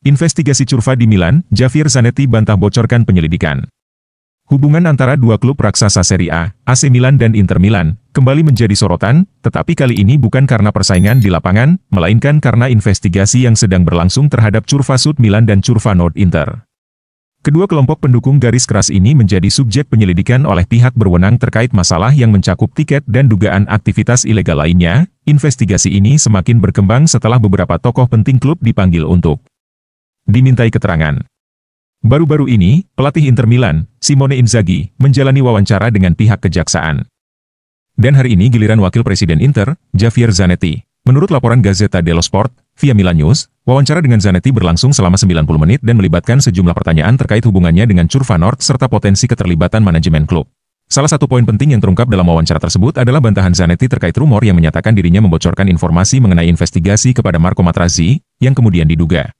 Investigasi curva di Milan, Javier Zanetti bantah bocorkan penyelidikan. Hubungan antara dua klub raksasa Serie A, AC Milan dan Inter Milan, kembali menjadi sorotan, tetapi kali ini bukan karena persaingan di lapangan, melainkan karena investigasi yang sedang berlangsung terhadap curva Sud Milan dan curva Nord Inter. Kedua kelompok pendukung garis keras ini menjadi subjek penyelidikan oleh pihak berwenang terkait masalah yang mencakup tiket dan dugaan aktivitas ilegal lainnya. Investigasi ini semakin berkembang setelah beberapa tokoh penting klub dipanggil untuk dimintai keterangan. Baru-baru ini, pelatih Inter Milan, Simone Inzaghi, menjalani wawancara dengan pihak kejaksaan. Dan hari ini giliran Wakil Presiden Inter, Javier Zanetti. Menurut laporan Gazeta dello Sport, via Milan News, wawancara dengan Zanetti berlangsung selama 90 menit dan melibatkan sejumlah pertanyaan terkait hubungannya dengan Curva North serta potensi keterlibatan manajemen klub. Salah satu poin penting yang terungkap dalam wawancara tersebut adalah bantahan Zanetti terkait rumor yang menyatakan dirinya membocorkan informasi mengenai investigasi kepada Marco Matrazzi, yang kemudian diduga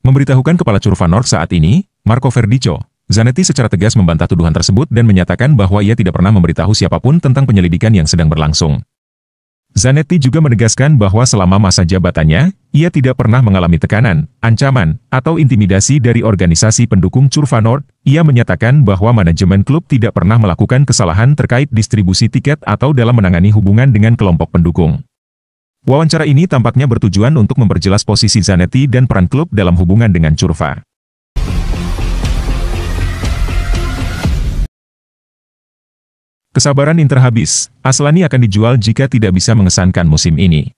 Memberitahukan kepala Curvanor saat ini, Marco Verdico, Zanetti secara tegas membantah tuduhan tersebut dan menyatakan bahwa ia tidak pernah memberitahu siapapun tentang penyelidikan yang sedang berlangsung. Zanetti juga menegaskan bahwa selama masa jabatannya, ia tidak pernah mengalami tekanan, ancaman, atau intimidasi dari organisasi pendukung Curva Nord. Ia menyatakan bahwa manajemen klub tidak pernah melakukan kesalahan terkait distribusi tiket atau dalam menangani hubungan dengan kelompok pendukung. Wawancara ini tampaknya bertujuan untuk memperjelas posisi Zanetti dan peran klub dalam hubungan dengan Curva. Kesabaran Inter habis, Aslani akan dijual jika tidak bisa mengesankan musim ini.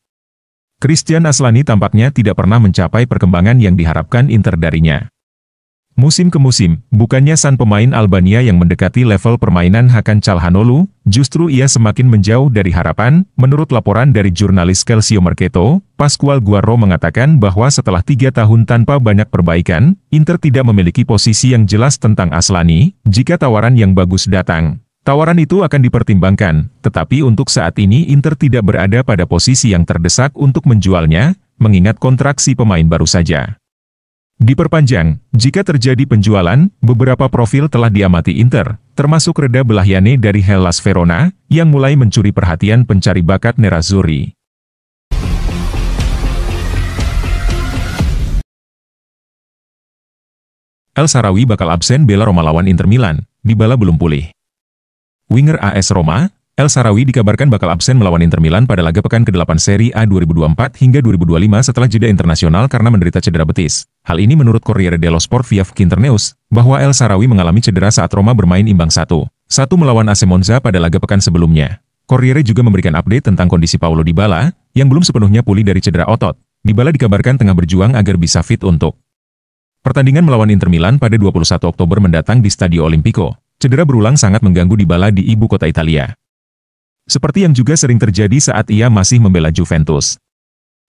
Christian Aslani tampaknya tidak pernah mencapai perkembangan yang diharapkan Inter darinya. Musim ke musim, bukannya San pemain Albania yang mendekati level permainan Hakan Calhanoglu, justru ia semakin menjauh dari harapan, menurut laporan dari jurnalis Calcio Mercato, Pascual Guarro mengatakan bahwa setelah tiga tahun tanpa banyak perbaikan, Inter tidak memiliki posisi yang jelas tentang Aslani, jika tawaran yang bagus datang. Tawaran itu akan dipertimbangkan, tetapi untuk saat ini Inter tidak berada pada posisi yang terdesak untuk menjualnya, mengingat kontraksi pemain baru saja. Diperpanjang, jika terjadi penjualan, beberapa profil telah diamati Inter, termasuk Reda Belahyane dari Hellas Verona, yang mulai mencuri perhatian pencari bakat Nerazzurri. El Sarawi bakal absen bela Roma lawan Inter Milan, Dybala belum pulih. Winger AS Roma, El Sarawi dikabarkan bakal absen melawan Inter Milan pada laga pekan ke-8 seri A 2024 hingga 2025 setelah jeda internasional karena menderita cedera betis. Hal ini menurut Corriere dello Sport via Quinter News, bahwa El Sarawi mengalami cedera saat Roma bermain imbang 1. Satu melawan AC Monza pada laga pekan sebelumnya. Corriere juga memberikan update tentang kondisi Paulo Dybala, yang belum sepenuhnya pulih dari cedera otot. Dybala dikabarkan tengah berjuang agar bisa fit untuk Pertandingan melawan Inter Milan pada 21 Oktober mendatang di Stadio Olimpico. Cedera berulang sangat mengganggu Dybala di ibu kota Italia seperti yang juga sering terjadi saat ia masih membela Juventus.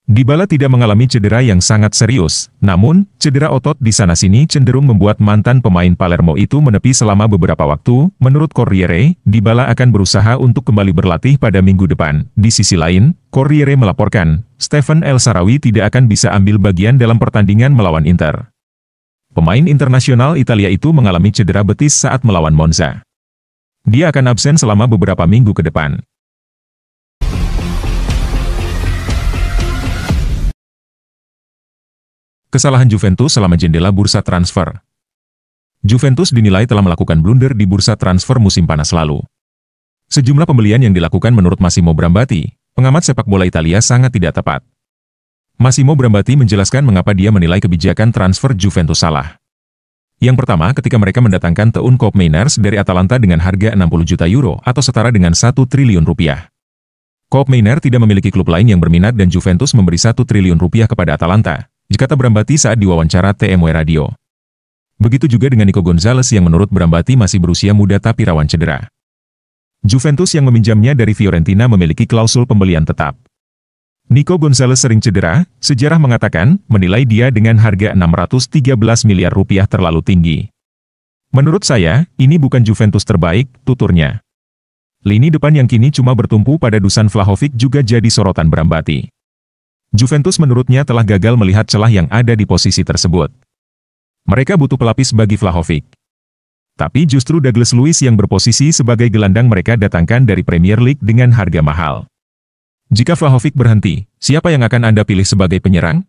Dybala tidak mengalami cedera yang sangat serius, namun, cedera otot di sana-sini cenderung membuat mantan pemain Palermo itu menepi selama beberapa waktu, menurut Corriere, Dybala akan berusaha untuk kembali berlatih pada minggu depan. Di sisi lain, Corriere melaporkan, Stephen El Sarawi tidak akan bisa ambil bagian dalam pertandingan melawan Inter. Pemain internasional Italia itu mengalami cedera betis saat melawan Monza. Dia akan absen selama beberapa minggu ke depan. Kesalahan Juventus selama jendela bursa transfer. Juventus dinilai telah melakukan blunder di bursa transfer musim panas lalu. Sejumlah pembelian yang dilakukan menurut Massimo Brambati, pengamat sepak bola Italia sangat tidak tepat. Massimo Brambati menjelaskan mengapa dia menilai kebijakan transfer Juventus salah. Yang pertama, ketika mereka mendatangkan Teun Mainers dari Atalanta dengan harga 60 juta euro atau setara dengan 1 triliun rupiah. Mainer tidak memiliki klub lain yang berminat dan Juventus memberi 1 triliun rupiah kepada Atalanta, kata Brambati saat diwawancara TMW Radio. Begitu juga dengan Nico Gonzalez yang menurut Brambati masih berusia muda tapi rawan cedera. Juventus yang meminjamnya dari Fiorentina memiliki klausul pembelian tetap. Nico Gonzalez sering cedera, sejarah mengatakan, menilai dia dengan harga 613 miliar rupiah terlalu tinggi. Menurut saya, ini bukan Juventus terbaik, tuturnya. Lini depan yang kini cuma bertumpu pada Dusan Vlahovic juga jadi sorotan Brambati. Juventus menurutnya telah gagal melihat celah yang ada di posisi tersebut. Mereka butuh pelapis bagi Vlahovic. Tapi justru Douglas Luiz yang berposisi sebagai gelandang mereka datangkan dari Premier League dengan harga mahal. Jika Vlahovic berhenti, siapa yang akan Anda pilih sebagai penyerang?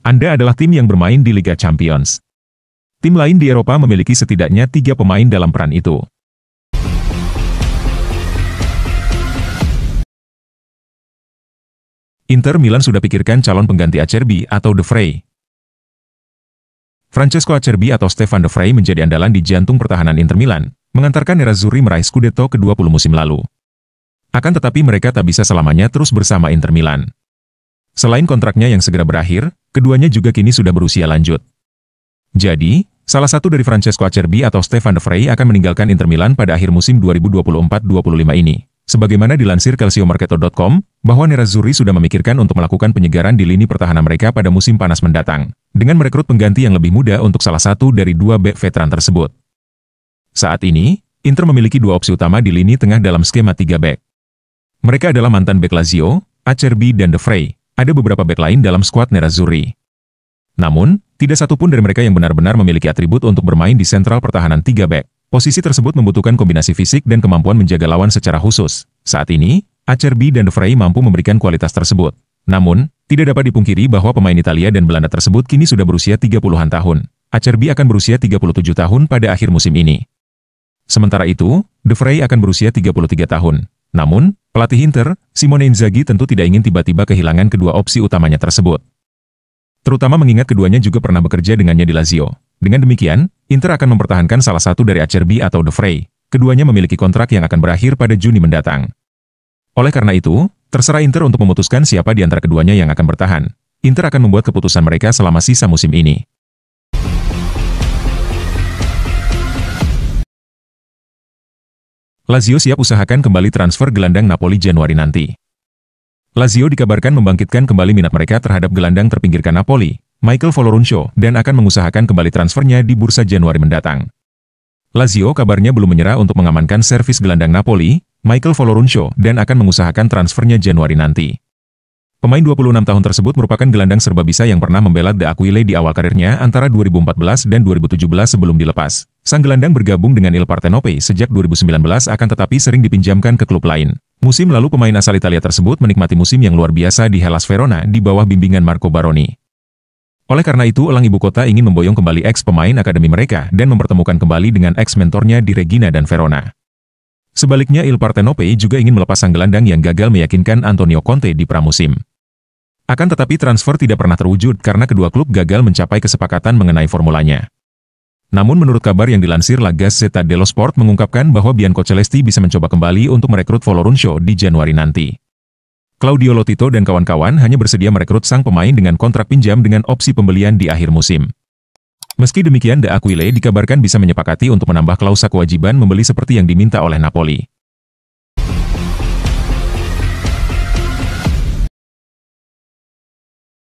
Anda adalah tim yang bermain di Liga Champions. Tim lain di Eropa memiliki setidaknya tiga pemain dalam peran itu. Inter Milan sudah pikirkan calon pengganti Acerbi atau De Frey. Francesco Acerbi atau Stefan De Frey menjadi andalan di jantung pertahanan Inter Milan, mengantarkan Nerazzurri meraih Scudetto ke-20 musim lalu. Akan tetapi mereka tak bisa selamanya terus bersama Inter Milan. Selain kontraknya yang segera berakhir, keduanya juga kini sudah berusia lanjut. Jadi, salah satu dari Francesco Acerbi atau Stefan De Frey akan meninggalkan Inter Milan pada akhir musim 2024-25 ini. Sebagaimana dilansir calciomercato.com, bahwa Nerazzurri sudah memikirkan untuk melakukan penyegaran di lini pertahanan mereka pada musim panas mendatang, dengan merekrut pengganti yang lebih muda untuk salah satu dari dua bek veteran tersebut. Saat ini, Inter memiliki dua opsi utama di lini tengah dalam skema tiga bek. Mereka adalah mantan bek Lazio, Acerbi dan De Frey. Ada beberapa bek lain dalam skuad Nerazzurri. Namun, tidak satu pun dari mereka yang benar-benar memiliki atribut untuk bermain di sentral pertahanan tiga bek. Posisi tersebut membutuhkan kombinasi fisik dan kemampuan menjaga lawan secara khusus. Saat ini, Acerbi dan De Vrij mampu memberikan kualitas tersebut. Namun, tidak dapat dipungkiri bahwa pemain Italia dan Belanda tersebut kini sudah berusia 30-an tahun. Acerbi akan berusia 37 tahun pada akhir musim ini. Sementara itu, De Vrij akan berusia 33 tahun. Namun, pelatih Inter, Simone Inzaghi tentu tidak ingin tiba-tiba kehilangan kedua opsi utamanya tersebut. Terutama mengingat keduanya juga pernah bekerja dengannya di Lazio. Dengan demikian, Inter akan mempertahankan salah satu dari Acerbi atau De Frey. Keduanya memiliki kontrak yang akan berakhir pada Juni mendatang. Oleh karena itu, terserah Inter untuk memutuskan siapa di antara keduanya yang akan bertahan. Inter akan membuat keputusan mereka selama sisa musim ini. Lazio siap usahakan kembali transfer gelandang Napoli Januari nanti. Lazio dikabarkan membangkitkan kembali minat mereka terhadap gelandang terpinggirkan Napoli, Michael Folorunsho, dan akan mengusahakan kembali transfernya di bursa Januari mendatang. Lazio kabarnya belum menyerah untuk mengamankan servis gelandang Napoli, Michael Folorunsho, dan akan mengusahakan transfernya Januari nanti. Pemain 26 tahun tersebut merupakan gelandang serba bisa yang pernah membela The Aquile di awal karirnya antara 2014 dan 2017 sebelum dilepas. Sang gelandang bergabung dengan Il Partenope sejak 2019 akan tetapi sering dipinjamkan ke klub lain. Musim lalu pemain asal Italia tersebut menikmati musim yang luar biasa di Hellas Verona di bawah bimbingan Marco Baroni. Oleh karena itu, Elang Ibu Kota ingin memboyong kembali ex pemain akademi mereka dan mempertemukan kembali dengan ex mentornya di Regina dan Verona. Sebaliknya, Il Partenope juga ingin melepas sang gelandang yang gagal meyakinkan Antonio Conte di pramusim. Akan tetapi transfer tidak pernah terwujud karena kedua klub gagal mencapai kesepakatan mengenai formulanya. Namun menurut kabar yang dilansir La Gazzetta dello Sport mengungkapkan bahwa Bianco Celesti bisa mencoba kembali untuk merekrut Voloruncio di Januari nanti. Claudio Lotito dan kawan-kawan hanya bersedia merekrut sang pemain dengan kontrak pinjam dengan opsi pembelian di akhir musim. Meski demikian, De Aquile dikabarkan bisa menyepakati untuk menambah klausa kewajiban membeli seperti yang diminta oleh Napoli.